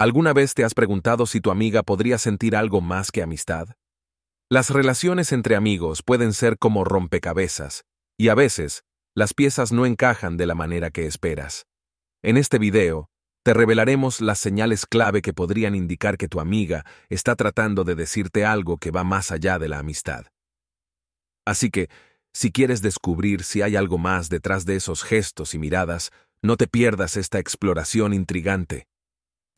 ¿Alguna vez te has preguntado si tu amiga podría sentir algo más que amistad? Las relaciones entre amigos pueden ser como rompecabezas, y a veces, las piezas no encajan de la manera que esperas. En este video, te revelaremos las señales clave que podrían indicar que tu amiga está tratando de decirte algo que va más allá de la amistad. Así que, si quieres descubrir si hay algo más detrás de esos gestos y miradas, no te pierdas esta exploración intrigante.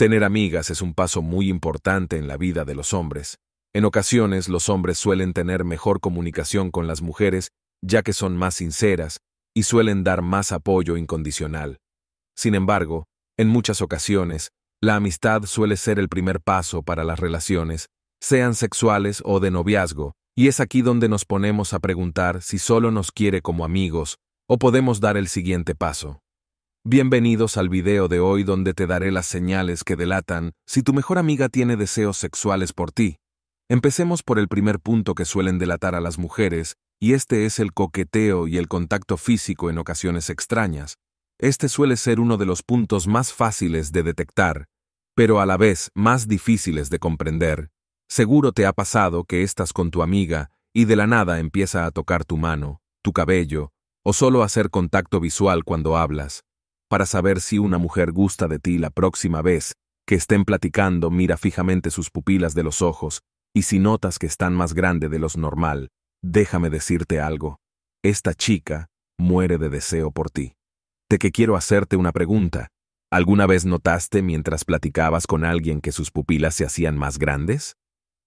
Tener amigas es un paso muy importante en la vida de los hombres. En ocasiones los hombres suelen tener mejor comunicación con las mujeres ya que son más sinceras y suelen dar más apoyo incondicional. Sin embargo, en muchas ocasiones, la amistad suele ser el primer paso para las relaciones, sean sexuales o de noviazgo, y es aquí donde nos ponemos a preguntar si solo nos quiere como amigos o podemos dar el siguiente paso. Bienvenidos al video de hoy donde te daré las señales que delatan si tu mejor amiga tiene deseos sexuales por ti. Empecemos por el primer punto que suelen delatar a las mujeres, y este es el coqueteo y el contacto físico en ocasiones extrañas. Este suele ser uno de los puntos más fáciles de detectar, pero a la vez más difíciles de comprender. Seguro te ha pasado que estás con tu amiga y de la nada empieza a tocar tu mano, tu cabello, o solo hacer contacto visual cuando hablas para saber si una mujer gusta de ti la próxima vez que estén platicando, mira fijamente sus pupilas de los ojos, y si notas que están más grande de los normal, déjame decirte algo. Esta chica muere de deseo por ti. Te que quiero hacerte una pregunta. ¿Alguna vez notaste mientras platicabas con alguien que sus pupilas se hacían más grandes?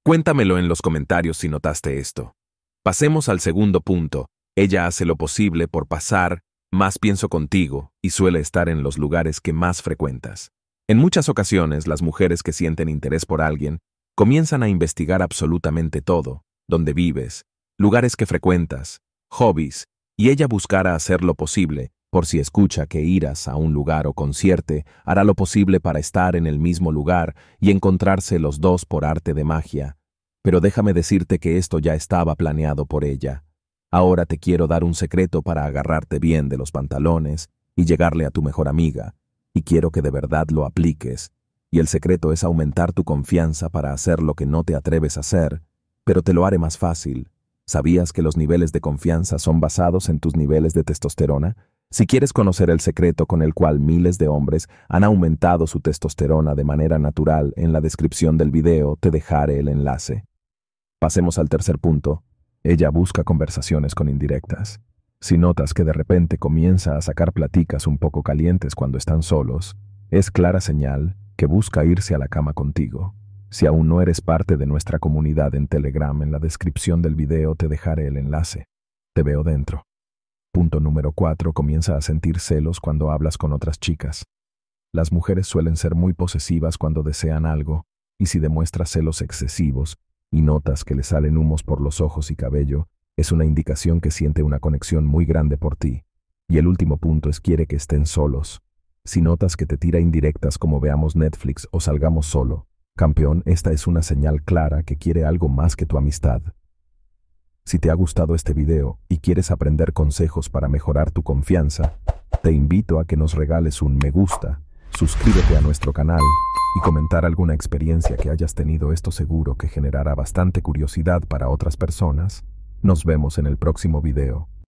Cuéntamelo en los comentarios si notaste esto. Pasemos al segundo punto. Ella hace lo posible por pasar más pienso contigo y suele estar en los lugares que más frecuentas. En muchas ocasiones, las mujeres que sienten interés por alguien comienzan a investigar absolutamente todo, donde vives, lugares que frecuentas, hobbies, y ella buscará hacer lo posible, por si escucha que irás a un lugar o concierte, hará lo posible para estar en el mismo lugar y encontrarse los dos por arte de magia. Pero déjame decirte que esto ya estaba planeado por ella. Ahora te quiero dar un secreto para agarrarte bien de los pantalones y llegarle a tu mejor amiga, y quiero que de verdad lo apliques, y el secreto es aumentar tu confianza para hacer lo que no te atreves a hacer, pero te lo haré más fácil. ¿Sabías que los niveles de confianza son basados en tus niveles de testosterona? Si quieres conocer el secreto con el cual miles de hombres han aumentado su testosterona de manera natural, en la descripción del video te dejaré el enlace. Pasemos al tercer punto, ella busca conversaciones con indirectas. Si notas que de repente comienza a sacar platicas un poco calientes cuando están solos, es clara señal que busca irse a la cama contigo. Si aún no eres parte de nuestra comunidad en Telegram, en la descripción del video te dejaré el enlace. Te veo dentro. Punto número 4. Comienza a sentir celos cuando hablas con otras chicas. Las mujeres suelen ser muy posesivas cuando desean algo, y si demuestras celos excesivos, y notas que le salen humos por los ojos y cabello, es una indicación que siente una conexión muy grande por ti. Y el último punto es quiere que estén solos. Si notas que te tira indirectas como veamos Netflix o salgamos solo, campeón, esta es una señal clara que quiere algo más que tu amistad. Si te ha gustado este video y quieres aprender consejos para mejorar tu confianza, te invito a que nos regales un me gusta suscríbete a nuestro canal y comentar alguna experiencia que hayas tenido esto seguro que generará bastante curiosidad para otras personas. Nos vemos en el próximo video.